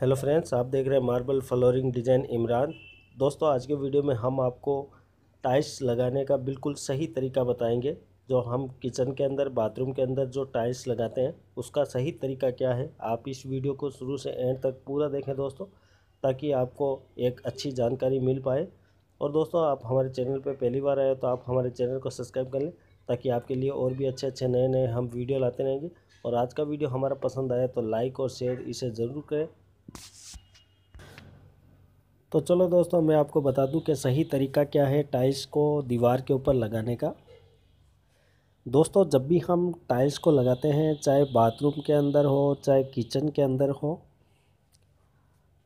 hello friends आप देख रहे हैं मार्बल फ्लोरिंग डिज़ाइन इमरान दोस्तों आज के वीडियो में हम आपको टाइल्स लगाने का बिल्कुल सही तरीका बताएंगे जो हम किचन के अंदर बाथरूम के अंदर जो टाइल्स लगाते हैं उसका सही तरीका क्या है आप इस वीडियो को शुरू से एंड तक पूरा देखें दोस्तों ताकि आपको एक अच्छी जानकारी मिल पाए और दोस्तों आप हमारे चैनल पर पहली बार आए तो आप हमारे चैनल को सब्सक्राइब कर लें ताकि आपके लिए और भी अच्छे अच्छे नए नए हम वीडियो लाते रहेंगे और आज का वीडियो हमारा पसंद आया तो लाइक और शेयर इसे ज़रूर करें तो चलो दोस्तों मैं आपको बता दूं कि सही तरीका क्या है टाइल्स को दीवार के ऊपर लगाने का दोस्तों जब भी हम टाइल्स को लगाते हैं चाहे बाथरूम के अंदर हो चाहे किचन के अंदर हो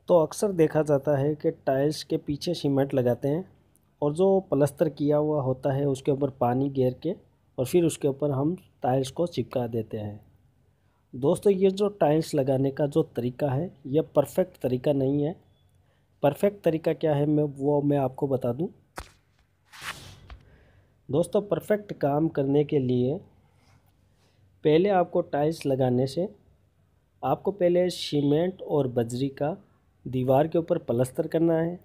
तो अक्सर देखा जाता है कि टाइल्स के पीछे सीमेंट लगाते हैं और जो प्लस्तर किया हुआ होता है उसके ऊपर पानी गेर के और फिर उसके ऊपर हम टाइल्स को चिपका देते हैं दोस्तों ये जो टाइल्स लगाने का जो तरीका है ये परफेक्ट तरीका नहीं है परफेक्ट तरीका क्या है मैं वो मैं आपको बता दूं दोस्तों परफेक्ट काम करने के लिए पहले आपको टाइल्स लगाने से आपको पहले सीमेंट और बजरी का दीवार के ऊपर पलस्तर करना है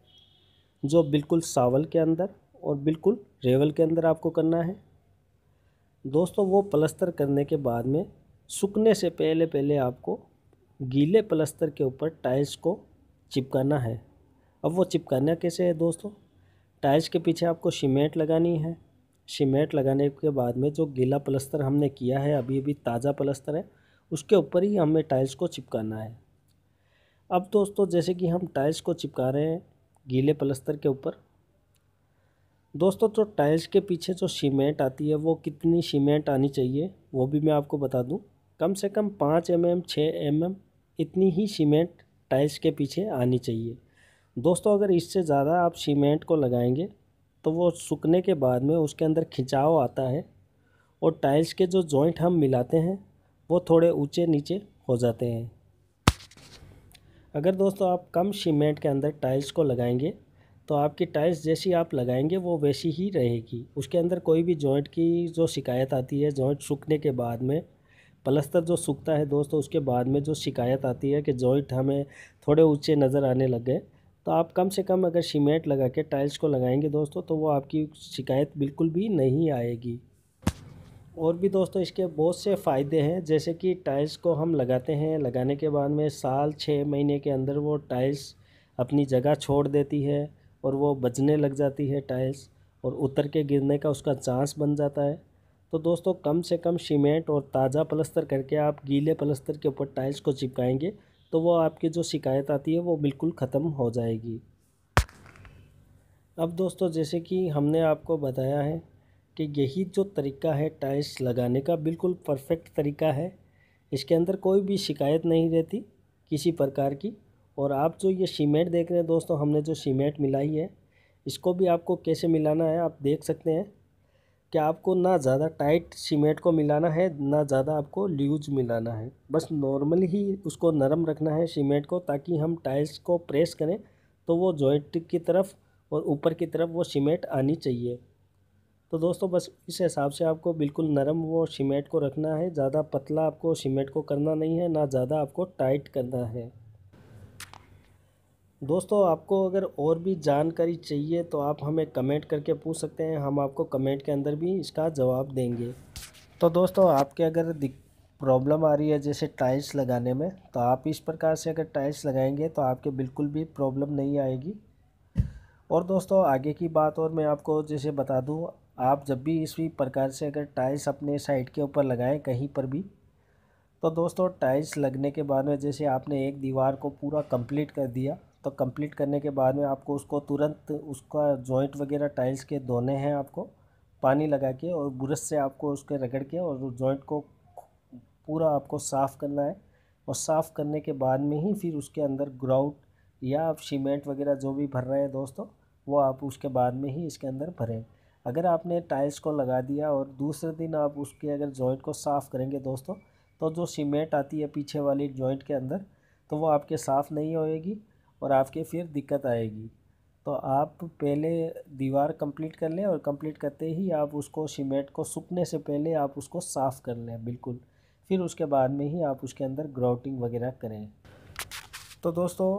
जो बिल्कुल सावल के अंदर और बिल्कुल रेवल के अंदर आपको करना है दोस्तों वो पलस्तर करने के बाद में सूखने से पहले पहले आपको गीले प्लस्तर के ऊपर टाइल्स को चिपकाना है अब वो चिपकाना कैसे है दोस्तों टाइल्स के पीछे आपको सीमेंट लगानी है सीमेंट लगाने के बाद में जो गीला प्लस्तर हमने किया है अभी अभी ताज़ा प्लस्तर है उसके ऊपर ही हमें टाइल्स को चिपकाना है अब दोस्तों जैसे कि हम टाइल्स को चिपका रहे हैं गीले प्लस्तर के ऊपर दोस्तों तो टाइल्स के पीछे जो सीमेंट आती है वो कितनी सीमेंट आनी चाहिए वो भी मैं आपको बता दूं कम से कम पाँच एम एम छः एम एम इतनी ही सीमेंट टाइल्स के पीछे आनी चाहिए दोस्तों अगर इससे ज़्यादा आप सीमेंट को लगाएंगे तो वो सूखने के बाद में उसके अंदर खिंचाव आता है और टाइल्स के जो जॉइंट हम मिलाते हैं वो थोड़े ऊँचे नीचे हो जाते हैं अगर दोस्तों आप कम सीमेंट के अंदर टाइल्स को लगाएंगे तो आपकी टाइल्स जैसी आप लगाएंगे वो वैसी ही रहेगी उसके अंदर कोई भी जॉइंट की जो शिकायत आती है जॉइंट सूखने के बाद में पलस्तर जो सूखता है दोस्तों उसके बाद में जो शिकायत आती है कि जॉइंट हमें थोड़े ऊँचे नज़र आने लग गए तो आप कम से कम अगर सीमेंट लगा के टाइल्स को लगाएंगे दोस्तों तो वो आपकी शिकायत बिल्कुल भी नहीं आएगी और भी दोस्तों इसके बहुत से फ़ायदे हैं जैसे कि टाइल्स को हम लगाते हैं लगाने के बाद में साल छः महीने के अंदर वो टाइल्स अपनी जगह छोड़ देती है और वो बजने लग जाती है टाइल्स और उतर के गिरने का उसका चांस बन जाता है तो दोस्तों कम से कम सीमेंट और ताज़ा पलस्तर करके आप गीले पलस्तर के ऊपर टाइल्स को चिपकाएंगे तो वो आपकी जो शिकायत आती है वो बिल्कुल ख़त्म हो जाएगी अब दोस्तों जैसे कि हमने आपको बताया है कि यही जो तरीका है टाइल्स लगाने का बिल्कुल परफेक्ट तरीका है इसके अंदर कोई भी शिकायत नहीं रहती किसी प्रकार की और आप जो ये सीमेंट देख रहे हैं दोस्तों हमने जो सीमेंट मिलाई है इसको भी आपको कैसे मिलाना है आप देख सकते हैं कि आपको ना ज़्यादा टाइट सीमेंट को मिलाना है ना ज़्यादा आपको लूज मिलाना है बस नॉर्मल ही उसको नरम रखना है सीमेंट को ताकि हम टाइल्स को प्रेस करें तो वो जॉइंट की तरफ और ऊपर की तरफ वो सीमेंट आनी चाहिए तो दोस्तों बस इस हिसाब से आपको बिल्कुल नरम वो सीमेंट को रखना है ज़्यादा पतला आपको सीमेंट को करना नहीं है ना ज़्यादा आपको टाइट करना है दोस्तों आपको अगर और भी जानकारी चाहिए तो आप हमें कमेंट करके पूछ सकते हैं हम आपको कमेंट के अंदर भी इसका जवाब देंगे तो दोस्तों आपके अगर प्रॉब्लम आ रही है जैसे टाइल्स लगाने में तो आप इस प्रकार से अगर टाइल्स लगाएंगे तो आपके बिल्कुल भी प्रॉब्लम नहीं आएगी और दोस्तों आगे की बात और मैं आपको जैसे बता दूँ आप जब भी इसी प्रकार से अगर टाइल्स अपने साइड के ऊपर लगाएँ कहीं पर भी तो दोस्तों टाइल्स लगने के बाद में जैसे आपने एक दीवार को पूरा कंप्लीट कर दिया तो कंप्लीट करने के बाद में आपको उसको तुरंत उसका जॉइंट वगैरह टाइल्स के धोने हैं आपको पानी लगा के और ब्रश से आपको उसके रगड़ के और जॉइंट को पूरा आपको साफ़ करना है और साफ़ करने के बाद में ही फिर उसके अंदर ग्राउट या आप सीमेंट वगैरह जो भी भर रहे हैं दोस्तों वो आप उसके बाद में ही इसके अंदर भरें अगर आपने टाइल्स को लगा दिया और दूसरे दिन आप उसके अगर जॉइंट को साफ़ करेंगे दोस्तों तो जो सीमेंट आती है पीछे वाली जॉइंट के अंदर तो वो आपके साफ़ नहीं होएगी और आपके फिर दिक्कत आएगी तो आप पहले दीवार कंप्लीट कर लें और कंप्लीट करते ही आप उसको सीमेंट को सूखने से पहले आप उसको साफ़ कर लें बिल्कुल फिर उसके बाद में ही आप उसके अंदर ग्राउटिंग वगैरह करें तो दोस्तों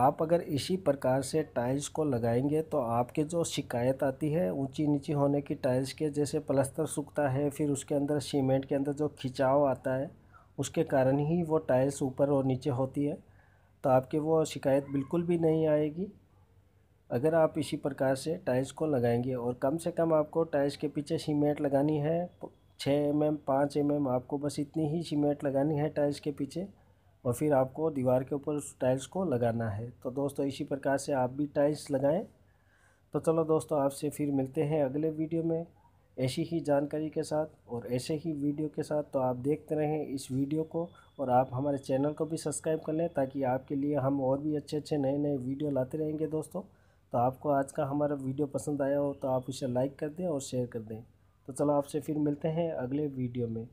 आप अगर इसी प्रकार से टाइल्स को लगाएंगे तो आपके जो शिकायत आती है ऊंची नीची होने की टाइल्स के जैसे प्लस्तर सूखता है फिर उसके अंदर सीमेंट के अंदर जो खिंचाव आता है उसके कारण ही वो टाइल्स ऊपर और नीचे होती है तो आपके वो शिकायत बिल्कुल भी नहीं आएगी अगर आप इसी प्रकार से टाइल्स को लगाएंगे और कम से कम आपको टाइल्स के पीछे सीमेंट लगानी है छः एम एम पाँच एम एम आपको बस इतनी ही सीमेंट लगानी है टाइल्स के पीछे और फिर आपको दीवार के ऊपर उस टाइल्स को लगाना है तो दोस्तों इसी प्रकार से आप भी टाइल्स लगाएं तो चलो दोस्तों आपसे फिर मिलते हैं अगले वीडियो में ऐसी ही जानकारी के साथ और ऐसे ही वीडियो के साथ तो आप देखते रहें इस वीडियो को और आप हमारे चैनल को भी सब्सक्राइब कर लें ताकि आपके लिए हम और भी अच्छे अच्छे नए नए वीडियो लाते रहेंगे दोस्तों तो आपको आज का हमारा वीडियो पसंद आया हो तो आप इसे लाइक कर दें और शेयर कर दें तो चलो आपसे फिर मिलते हैं अगले वीडियो में